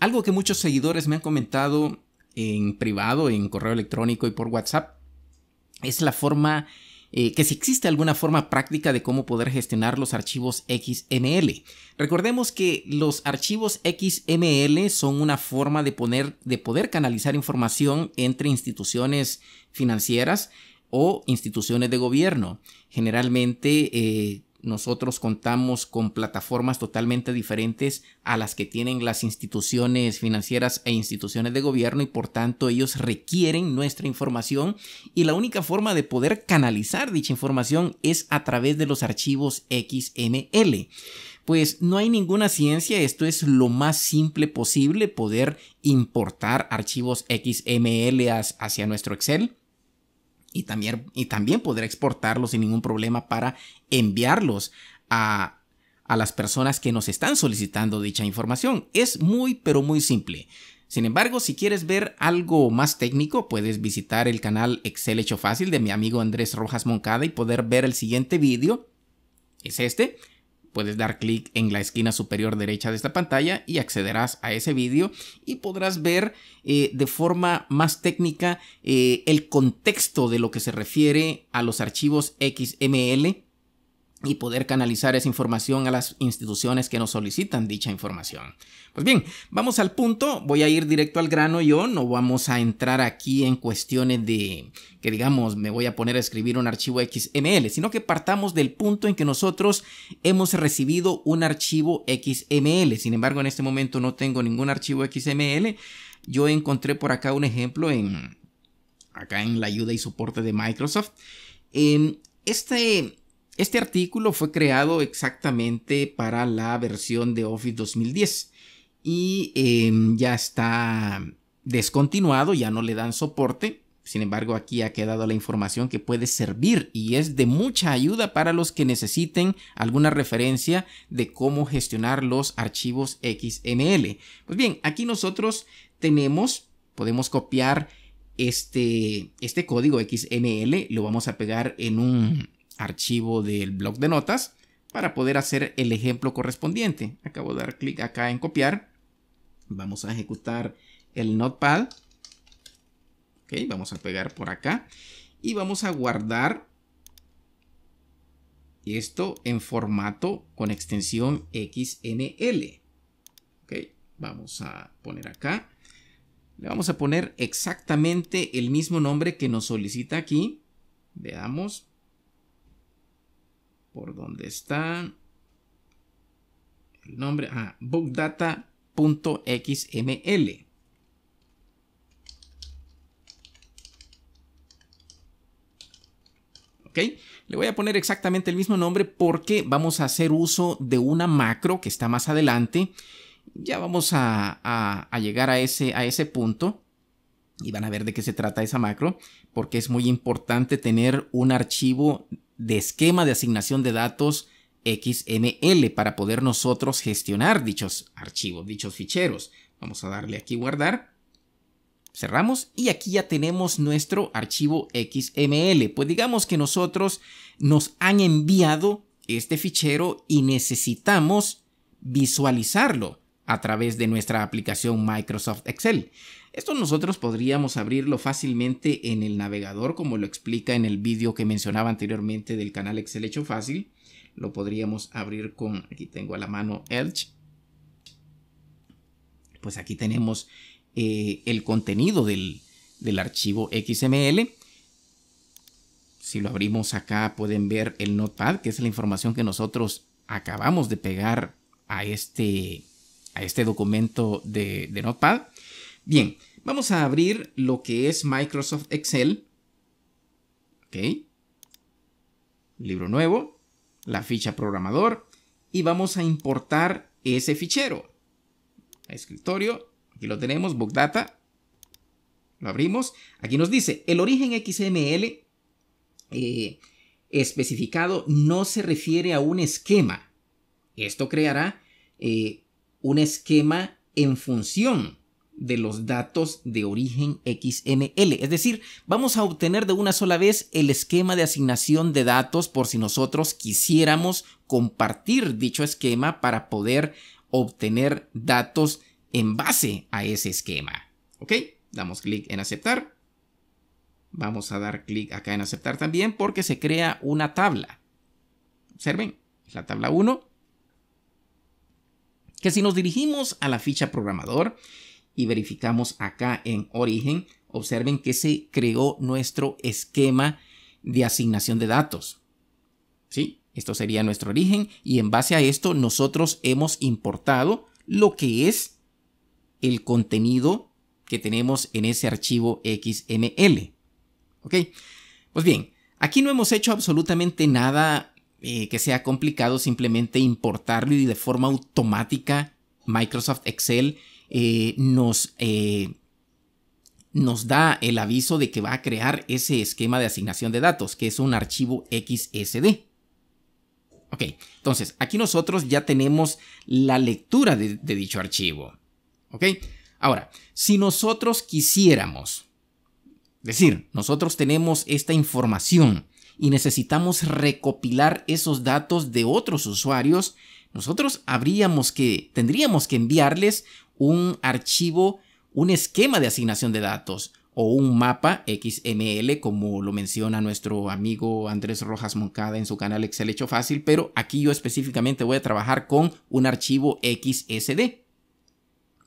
Algo que muchos seguidores me han comentado en privado, en correo electrónico y por WhatsApp, es la forma, eh, que si existe alguna forma práctica de cómo poder gestionar los archivos XML. Recordemos que los archivos XML son una forma de, poner, de poder canalizar información entre instituciones financieras o instituciones de gobierno. Generalmente, eh, nosotros contamos con plataformas totalmente diferentes a las que tienen las instituciones financieras e instituciones de gobierno y por tanto ellos requieren nuestra información y la única forma de poder canalizar dicha información es a través de los archivos XML. Pues no hay ninguna ciencia, esto es lo más simple posible poder importar archivos XML hacia nuestro Excel y también, y también poder exportarlos sin ningún problema para enviarlos a, a las personas que nos están solicitando dicha información. Es muy, pero muy simple. Sin embargo, si quieres ver algo más técnico, puedes visitar el canal Excel Hecho Fácil de mi amigo Andrés Rojas Moncada y poder ver el siguiente vídeo. Es este Puedes dar clic en la esquina superior derecha de esta pantalla y accederás a ese vídeo y podrás ver eh, de forma más técnica eh, el contexto de lo que se refiere a los archivos XML y poder canalizar esa información a las instituciones que nos solicitan dicha información. Pues bien, vamos al punto, voy a ir directo al grano yo, no vamos a entrar aquí en cuestiones de que digamos me voy a poner a escribir un archivo XML, sino que partamos del punto en que nosotros hemos recibido un archivo XML, sin embargo en este momento no tengo ningún archivo XML, yo encontré por acá un ejemplo en acá en la ayuda y soporte de Microsoft. En este este artículo fue creado exactamente para la versión de Office 2010 y em, ya está descontinuado, ya no le dan soporte. Sin embargo, aquí ha quedado la información que puede servir y es de mucha ayuda para los que necesiten alguna referencia de cómo gestionar los archivos XML. Pues bien, aquí nosotros tenemos, podemos copiar este, este código XML, lo vamos a pegar en un, archivo del blog de notas para poder hacer el ejemplo correspondiente. Acabo de dar clic acá en copiar. Vamos a ejecutar el notepad. Ok, vamos a pegar por acá. Y vamos a guardar esto en formato con extensión xnl Ok, vamos a poner acá. Le vamos a poner exactamente el mismo nombre que nos solicita aquí. Veamos por donde está el nombre, ah, bookdata.xml. ¿Ok? Le voy a poner exactamente el mismo nombre porque vamos a hacer uso de una macro que está más adelante. Ya vamos a, a llegar a ese, a ese punto y van a ver de qué se trata esa macro porque es muy importante tener un archivo de esquema de asignación de datos XML para poder nosotros gestionar dichos archivos, dichos ficheros. Vamos a darle aquí guardar. Cerramos y aquí ya tenemos nuestro archivo XML. Pues digamos que nosotros nos han enviado este fichero y necesitamos visualizarlo a través de nuestra aplicación Microsoft Excel. Esto nosotros podríamos abrirlo fácilmente en el navegador, como lo explica en el vídeo que mencionaba anteriormente del canal Excel Hecho Fácil. Lo podríamos abrir con, aquí tengo a la mano Edge. Pues aquí tenemos eh, el contenido del, del archivo XML. Si lo abrimos acá pueden ver el notepad, que es la información que nosotros acabamos de pegar a este este documento de, de Notepad. Bien, vamos a abrir lo que es Microsoft Excel. Ok. Libro nuevo, la ficha programador y vamos a importar ese fichero. Escritorio, aquí lo tenemos, Data. Lo abrimos. Aquí nos dice, el origen XML eh, especificado no se refiere a un esquema. Esto creará eh, un esquema en función de los datos de origen XML. Es decir, vamos a obtener de una sola vez el esquema de asignación de datos por si nosotros quisiéramos compartir dicho esquema para poder obtener datos en base a ese esquema. ¿Ok? Damos clic en aceptar. Vamos a dar clic acá en aceptar también porque se crea una tabla. Observen, la tabla 1 que si nos dirigimos a la ficha programador y verificamos acá en origen, observen que se creó nuestro esquema de asignación de datos. ¿Sí? Esto sería nuestro origen y en base a esto nosotros hemos importado lo que es el contenido que tenemos en ese archivo XML. ¿Ok? Pues bien, aquí no hemos hecho absolutamente nada eh, que sea complicado simplemente importarlo y de forma automática Microsoft Excel eh, nos, eh, nos da el aviso de que va a crear ese esquema de asignación de datos, que es un archivo XSD. Ok, entonces aquí nosotros ya tenemos la lectura de, dicho archivo. Ok, ahora, si nosotros quisiéramos, decir, nosotros tenemos esta información y necesitamos recopilar esos datos de otros usuarios, nosotros habríamos que, tendríamos que enviarles un archivo, un esquema de asignación de datos o un mapa XML como lo menciona nuestro amigo Andrés Rojas Moncada en su canal Excel Hecho Fácil, pero aquí yo específicamente voy a trabajar con un archivo XSD.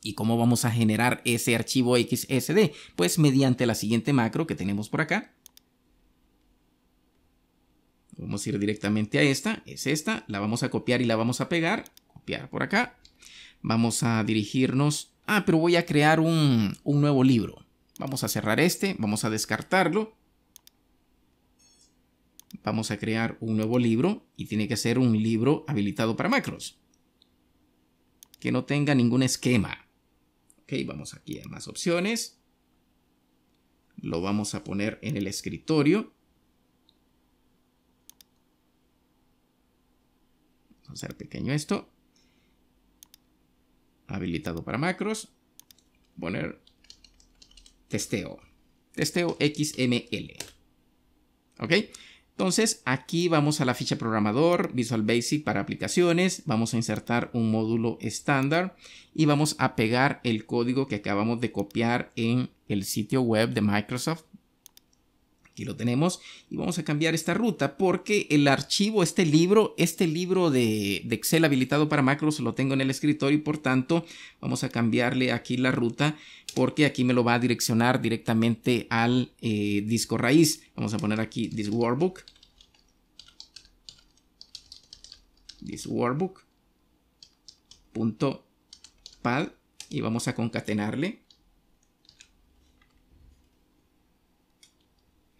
¿Y cómo vamos a generar ese archivo XSD? Pues mediante la siguiente macro que tenemos por acá. Vamos a ir directamente a esta, es esta, la vamos a copiar y la vamos a pegar, copiar por acá. Vamos a dirigirnos, ah, pero voy a crear un, nuevo libro. Vamos a cerrar este, vamos a descartarlo. Vamos a crear un nuevo libro y tiene que ser un libro habilitado para macros. Que no tenga ningún esquema. Ok, vamos aquí a más opciones. Lo vamos a poner en el escritorio a hacer pequeño esto. Habilitado para macros. Poner testeo. Testeo XML. ¿Ok? Entonces, aquí vamos a la ficha programador, Visual Basic para aplicaciones, vamos a insertar un módulo estándar y vamos a pegar el código que acabamos de copiar en el sitio web de Microsoft Aquí lo tenemos y vamos a cambiar esta ruta porque el archivo, este libro, este libro de, Excel habilitado para macros lo tengo en el escritorio y por tanto vamos a cambiarle aquí la ruta porque aquí me lo va a direccionar directamente al eh, disco raíz. Vamos a poner aquí this workbook. This workbook. Punto y vamos a concatenarle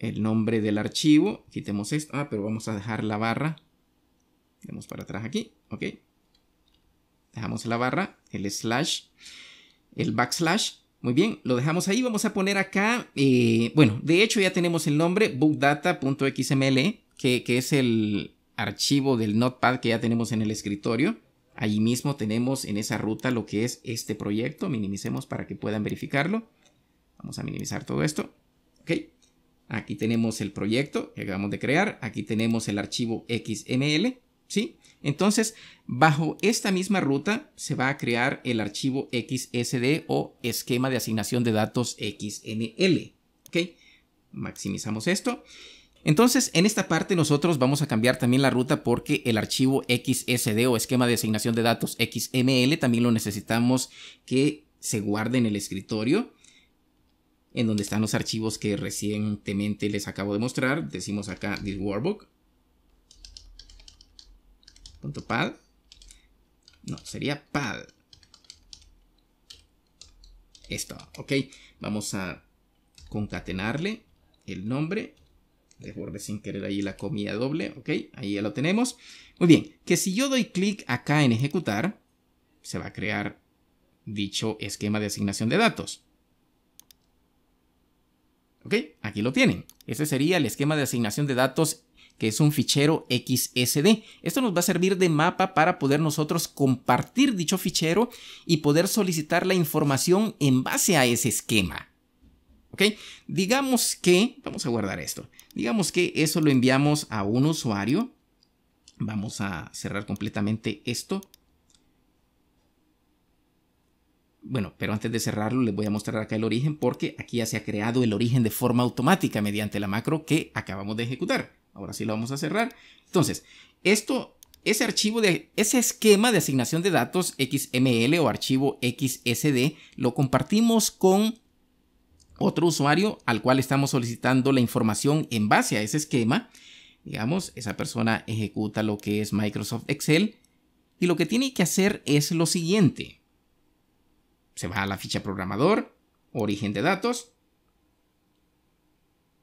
el nombre del archivo, quitemos esto, ah, pero vamos a dejar la barra, vamos para atrás aquí, ok, dejamos la barra, el slash, el backslash, muy bien, lo dejamos ahí, vamos a poner acá, eh, bueno, de hecho ya tenemos el nombre, bookdata.xml, que, que es el archivo del notepad que ya tenemos en el escritorio, Allí mismo tenemos en esa ruta lo que es este proyecto. Minimicemos para que puedan verificarlo. Vamos a minimizar todo esto. Ok. Aquí tenemos el proyecto que acabamos de crear. Aquí tenemos el archivo XML. ¿Sí? Entonces, bajo esta misma ruta se va a crear el archivo XSD o esquema de asignación de datos XML. ¿Ok? Maximizamos esto. Entonces, en esta parte nosotros vamos a cambiar también la ruta porque el archivo XSD o esquema de asignación de datos XML también lo necesitamos que se guarde en el escritorio en donde están los archivos que recientemente les acabo de mostrar. Decimos acá this workbook. .pad. No, sería pad. Esto, ok. Vamos a concatenarle el nombre. De borré sin querer ahí la comida doble, ok. Ahí ya lo tenemos. Muy bien, que si yo doy clic acá en ejecutar, se va a crear dicho esquema de asignación de datos. Aquí lo tienen. Este sería el esquema de asignación de datos que es un fichero XSD. Esto nos va a servir de mapa para poder nosotros compartir dicho fichero y poder solicitar la información en base a ese esquema. ¿Ok? Digamos que, vamos a guardar esto, digamos que eso lo enviamos a un usuario. Vamos a cerrar completamente esto. Bueno, pero antes de cerrarlo les voy a mostrar acá el origen porque aquí ya se ha creado el origen de forma automática mediante la macro que acabamos de ejecutar. Ahora sí lo vamos a cerrar. Entonces, esto, ese archivo de, ese esquema de asignación de datos XML o archivo XSD lo compartimos con otro usuario al cual estamos solicitando la información en base a ese esquema. Digamos, esa persona ejecuta lo que es Microsoft Excel y lo que tiene que hacer es lo siguiente se va a la ficha programador, origen de datos,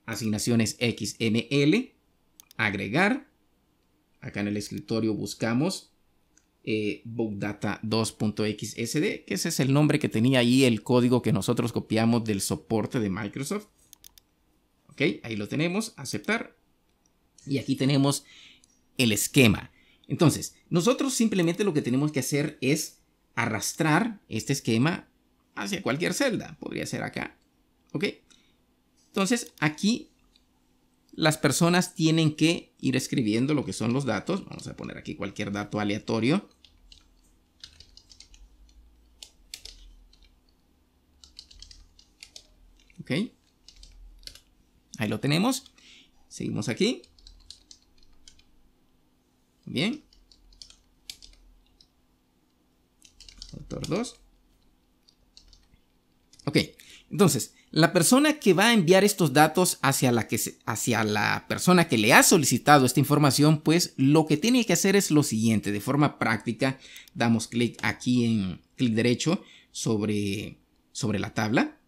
asignaciones XML, agregar. Acá en el escritorio buscamos eh, bookdata 2.xsd, que ese es el nombre que tenía ahí el código que nosotros copiamos del soporte de Microsoft. Ok, ahí lo tenemos, aceptar. Y aquí tenemos el esquema. Entonces, nosotros simplemente lo que tenemos que hacer es arrastrar este esquema hacia cualquier celda. Podría ser acá. ¿Ok? Entonces aquí las personas tienen que ir escribiendo lo que son los datos. Vamos a poner aquí cualquier dato aleatorio. ¿Ok? Ahí lo tenemos. Seguimos aquí. Bien. 2. Ok, entonces, la persona que va a enviar estos datos hacia la, que hacia la persona que le ha solicitado esta información, pues lo que tiene que hacer es lo siguiente, de forma práctica, damos clic aquí en clic derecho sobre, sobre la tabla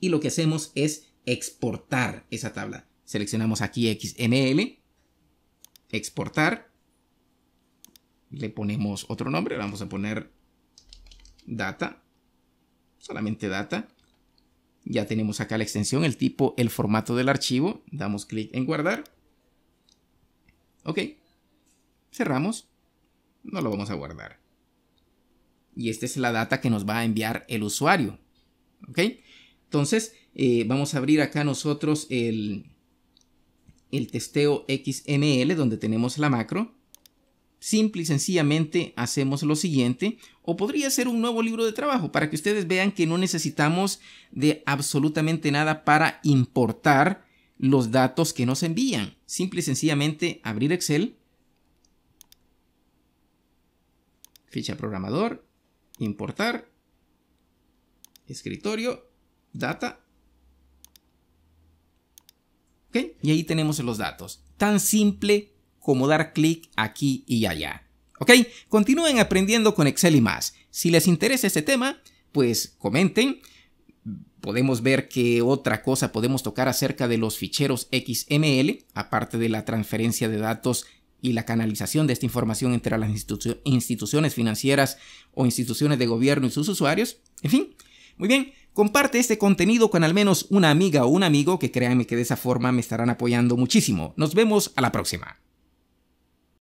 y lo que hacemos es exportar esa tabla. Seleccionamos aquí XML, exportar, le ponemos otro nombre, vamos a poner data, solamente data. Ya tenemos acá la extensión, el tipo, el formato del archivo. Damos clic en guardar. Ok. Cerramos. No lo vamos a guardar. Y esta es la data que nos va a enviar el usuario. Ok. Entonces, eh, vamos a abrir acá nosotros el, el testeo XML donde tenemos la macro simple y sencillamente hacemos lo siguiente, o podría ser un nuevo libro de trabajo para que ustedes vean que no necesitamos de absolutamente nada para importar los datos que nos envían. Simple y sencillamente abrir Excel, ficha programador, importar, escritorio, data. Y ahí tenemos los datos. Tan simple como dar clic aquí y allá. ¿Ok? Continúen aprendiendo con Excel y más. Si les interesa este tema, pues comenten. Podemos ver qué otra cosa podemos tocar acerca de los ficheros XML, aparte de la transferencia de datos y la canalización de esta información entre las instituciones financieras o instituciones de gobierno y sus usuarios. En fin, muy bien, comparte este contenido con al menos una amiga o un amigo que créanme que de esa forma me estarán apoyando muchísimo. Nos vemos a la próxima.